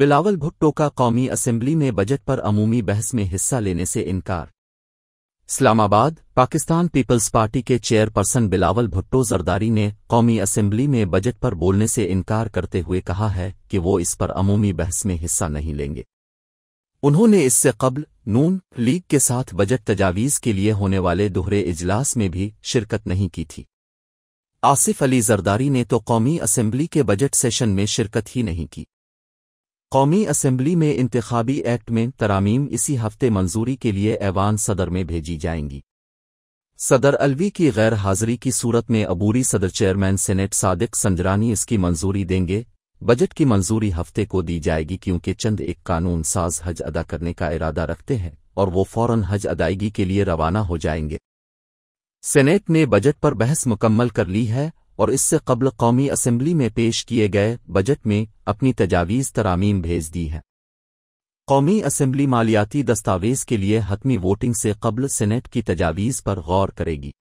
बिलावल भुट्टो का कौमी असेंबली में बजट पर अमूमी बहस में हिस्सा लेने से इनकार इस्लामाबाद पाकिस्तान पीपल्स पार्टी के चेयरपर्सन बिलावल भुट्टो जरदारी ने कौमी असेंबली में बजट पर बोलने से इनकार करते हुए कहा है कि वो इस पर अमूमी बहस में हिस्सा नहीं लेंगे उन्होंने इससे कबल नून लीग के साथ बजट तजावीज़ के लिए होने वाले दोहरे इजलास में भी शिरकत नहीं की थी आसिफ अली जरदारी ने तो कौमी असेंबली के बजट सेशन में शिरकत ही नहीं की कौमी असम्बली में इंतबी एक्ट में तरामीम इसी हफ्ते मंजूरी के लिए ऐवान सदर में भेजी जाएंगी सदर अलवी की गैर हाजिरी की सूरत में अबूरी सदर चेयरमैन सेनेट सादिक संजरानी इसकी मंजूरी देंगे बजट की मंजूरी हफ्ते को दी जाएगी क्योंकि चंद एक कानून साज हज अदा करने का इरादा रखते हैं और वो फौरन हज अदायगी के लिए रवाना हो जाएंगे सेनेट ने बजट पर बहस मुकम्मल कर ली है और इससे कबल कौमी असम्बली में पेश किए गए बजट में अपनी तजावीज़ तरामीम भेज दी है कौमी असम्बली मालियाती दस्तावेज़ के लिए हतमी वोटिंग से कबल सीनेट की तजावीज़ पर गौर करेगी